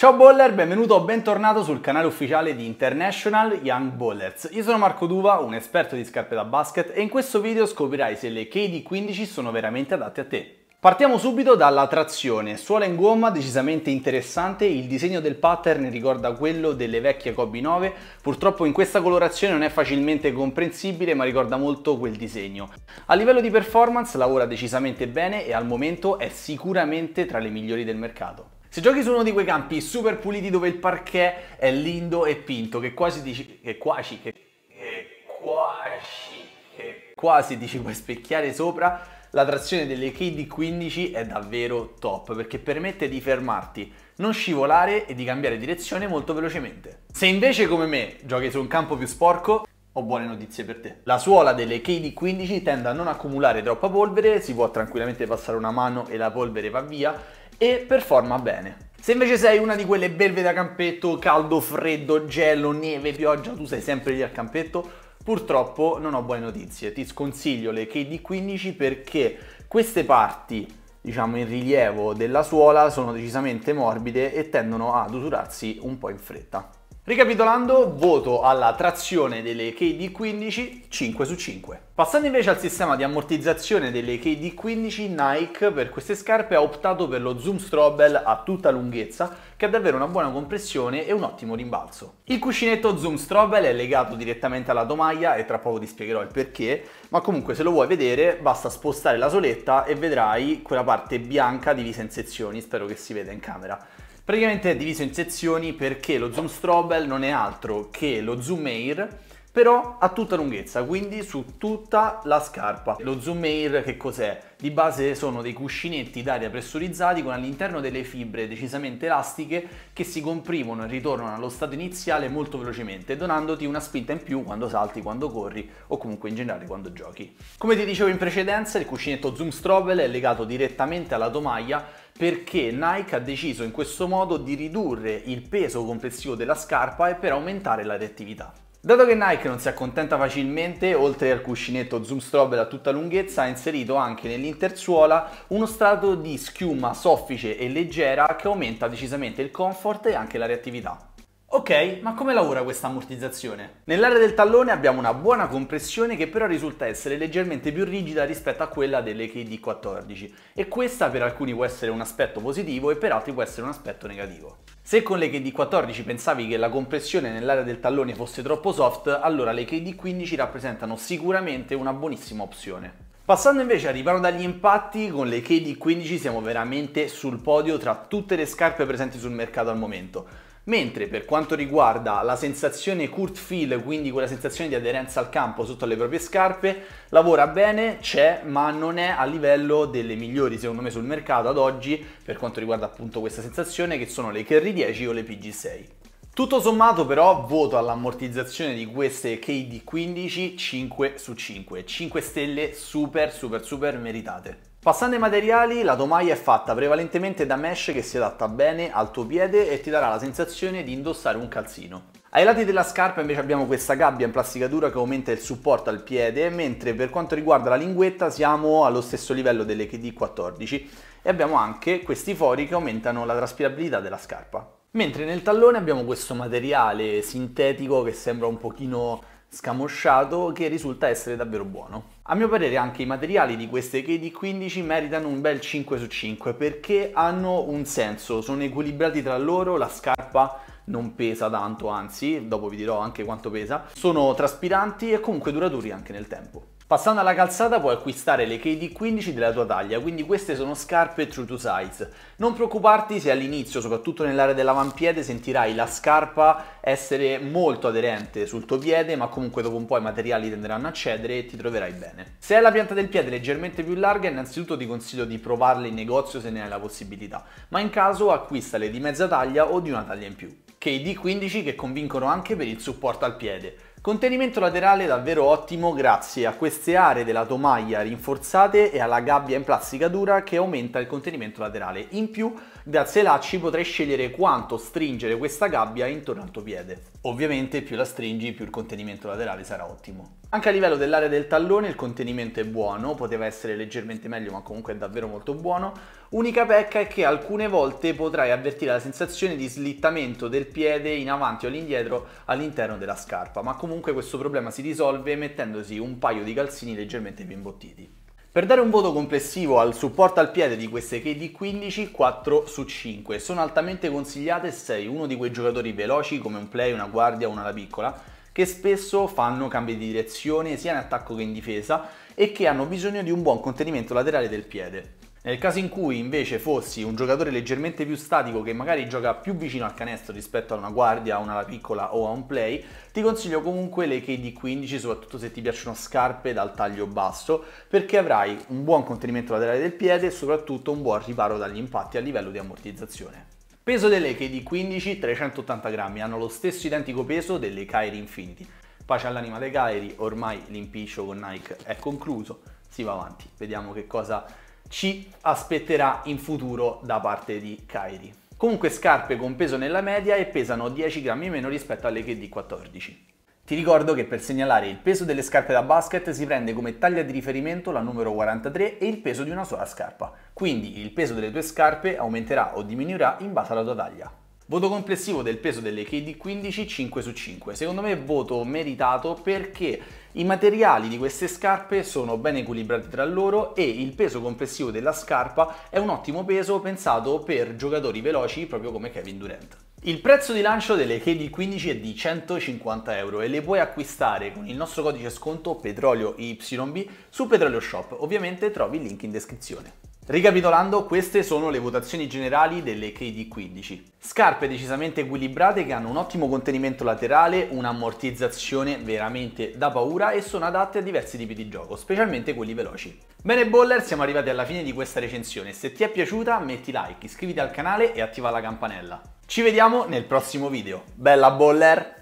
Ciao Boller, benvenuto o bentornato sul canale ufficiale di International Young Bowlers. Io sono Marco Duva, un esperto di scarpe da basket e in questo video scoprirai se le KD15 sono veramente adatte a te. Partiamo subito dalla trazione, suola in gomma decisamente interessante, il disegno del pattern ricorda quello delle vecchie Kobe 9, purtroppo in questa colorazione non è facilmente comprensibile ma ricorda molto quel disegno. A livello di performance lavora decisamente bene e al momento è sicuramente tra le migliori del mercato. Se giochi su uno di quei campi super puliti dove il parquet è lindo e pinto, che quasi dici... che quasi... che, che quasi... che quasi dici puoi specchiare sopra, la trazione delle KD15 è davvero top perché permette di fermarti, non scivolare e di cambiare direzione molto velocemente. Se invece come me giochi su un campo più sporco, ho buone notizie per te. La suola delle KD15 tende a non accumulare troppa polvere, si può tranquillamente passare una mano e la polvere va via e performa bene. Se invece sei una di quelle belve da campetto, caldo, freddo, gelo, neve, pioggia, tu sei sempre lì al campetto, purtroppo non ho buone notizie. Ti sconsiglio le KD15 perché queste parti, diciamo in rilievo, della suola sono decisamente morbide e tendono ad usurarsi un po' in fretta. Ricapitolando, voto alla trazione delle KD15 5 su 5. Passando invece al sistema di ammortizzazione delle KD15, Nike per queste scarpe ha optato per lo Zoom Strobel a tutta lunghezza, che ha davvero una buona compressione e un ottimo rimbalzo. Il cuscinetto Zoom Strobel è legato direttamente alla tomaia e tra poco ti spiegherò il perché, ma comunque se lo vuoi vedere basta spostare la soletta e vedrai quella parte bianca divisa in sezioni, spero che si veda in camera. Praticamente è diviso in sezioni perché lo zoom strobel non è altro che lo zoom air però a tutta lunghezza, quindi su tutta la scarpa. Lo Zoom Air che cos'è? Di base sono dei cuscinetti d'aria pressurizzati con all'interno delle fibre decisamente elastiche che si comprimono e ritornano allo stato iniziale molto velocemente, donandoti una spinta in più quando salti, quando corri o comunque in generale quando giochi. Come ti dicevo in precedenza, il cuscinetto Zoom Strobel è legato direttamente alla tomaia perché Nike ha deciso in questo modo di ridurre il peso complessivo della scarpa e per aumentare la reattività. Dato che Nike non si accontenta facilmente, oltre al cuscinetto Zoom Strober a tutta lunghezza, ha inserito anche nell'intersuola uno strato di schiuma soffice e leggera che aumenta decisamente il comfort e anche la reattività. Ok, ma come lavora questa ammortizzazione? Nell'area del tallone abbiamo una buona compressione che però risulta essere leggermente più rigida rispetto a quella delle KD14 e questa per alcuni può essere un aspetto positivo e per altri può essere un aspetto negativo. Se con le KD14 pensavi che la compressione nell'area del tallone fosse troppo soft, allora le KD15 rappresentano sicuramente una buonissima opzione. Passando invece al riparo dagli impatti, con le KD15 siamo veramente sul podio tra tutte le scarpe presenti sul mercato al momento. Mentre per quanto riguarda la sensazione Kurt Feel, quindi quella sensazione di aderenza al campo sotto le proprie scarpe, lavora bene, c'è, ma non è a livello delle migliori secondo me sul mercato ad oggi per quanto riguarda appunto questa sensazione che sono le Kerry 10 o le PG6. Tutto sommato però voto all'ammortizzazione di queste KD15 5 su 5, 5 stelle super super super meritate. Passando ai materiali, la tomaia è fatta prevalentemente da mesh che si adatta bene al tuo piede e ti darà la sensazione di indossare un calzino. Ai lati della scarpa invece abbiamo questa gabbia in plasticatura che aumenta il supporto al piede, mentre per quanto riguarda la linguetta siamo allo stesso livello delle KD14 e abbiamo anche questi fori che aumentano la traspirabilità della scarpa. Mentre nel tallone abbiamo questo materiale sintetico che sembra un pochino scamosciato che risulta essere davvero buono. A mio parere anche i materiali di queste KD15 meritano un bel 5 su 5 perché hanno un senso, sono equilibrati tra loro, la scarpa non pesa tanto, anzi, dopo vi dirò anche quanto pesa, sono traspiranti e comunque duraturi anche nel tempo. Passando alla calzata puoi acquistare le KD15 della tua taglia, quindi queste sono scarpe true to size. Non preoccuparti se all'inizio, soprattutto nell'area dell'avampiede, sentirai la scarpa essere molto aderente sul tuo piede, ma comunque dopo un po' i materiali tenderanno a cedere e ti troverai bene. Se hai la pianta del piede leggermente più larga, innanzitutto ti consiglio di provarle in negozio se ne hai la possibilità, ma in caso acquistale di mezza taglia o di una taglia in più. KD15 che convincono anche per il supporto al piede. Contenimento laterale davvero ottimo grazie a queste aree della tomaia rinforzate e alla gabbia in plastica dura che aumenta il contenimento laterale. In più, grazie ai lacci potrai scegliere quanto stringere questa gabbia intorno al tuo piede. Ovviamente più la stringi più il contenimento laterale sarà ottimo. Anche a livello dell'area del tallone il contenimento è buono, poteva essere leggermente meglio ma comunque è davvero molto buono. Unica pecca è che alcune volte potrai avvertire la sensazione di slittamento del piede in avanti o all'indietro all'interno della scarpa, ma comunque questo problema si risolve mettendosi un paio di calzini leggermente più imbottiti. Per dare un voto complessivo al supporto al piede di queste KD15, 4 su 5. Sono altamente consigliate se sei uno di quei giocatori veloci come un play, una guardia o una la piccola che spesso fanno cambi di direzione sia in attacco che in difesa e che hanno bisogno di un buon contenimento laterale del piede. Nel caso in cui invece fossi un giocatore leggermente più statico che magari gioca più vicino al canestro rispetto a una guardia, a una piccola o a un play, ti consiglio comunque le KD15 soprattutto se ti piacciono scarpe dal taglio basso perché avrai un buon contenimento laterale del piede e soprattutto un buon riparo dagli impatti a livello di ammortizzazione. Peso delle KD 15 380 grammi, hanno lo stesso identico peso delle Kairi Infinity. Pace all'anima dei Kairi, ormai l'impiccio con Nike è concluso, si va avanti, vediamo che cosa ci aspetterà in futuro da parte di Kairi. Comunque scarpe con peso nella media e pesano 10 grammi meno rispetto alle KD 14. Ti ricordo che per segnalare il peso delle scarpe da basket si prende come taglia di riferimento la numero 43 e il peso di una sola scarpa, quindi il peso delle tue scarpe aumenterà o diminuirà in base alla tua taglia. Voto complessivo del peso delle KD15 5 su 5. Secondo me voto meritato perché i materiali di queste scarpe sono ben equilibrati tra loro e il peso complessivo della scarpa è un ottimo peso pensato per giocatori veloci proprio come Kevin Durant. Il prezzo di lancio delle KD15 è di 150 euro e le puoi acquistare con il nostro codice sconto PetrolioYB su Petrolio Shop. Ovviamente trovi il link in descrizione. Ricapitolando, queste sono le votazioni generali delle KD15. Scarpe decisamente equilibrate che hanno un ottimo contenimento laterale, un'ammortizzazione veramente da paura e sono adatte a diversi tipi di gioco, specialmente quelli veloci. Bene Boller, siamo arrivati alla fine di questa recensione. Se ti è piaciuta metti like, iscriviti al canale e attiva la campanella. Ci vediamo nel prossimo video. Bella Boller!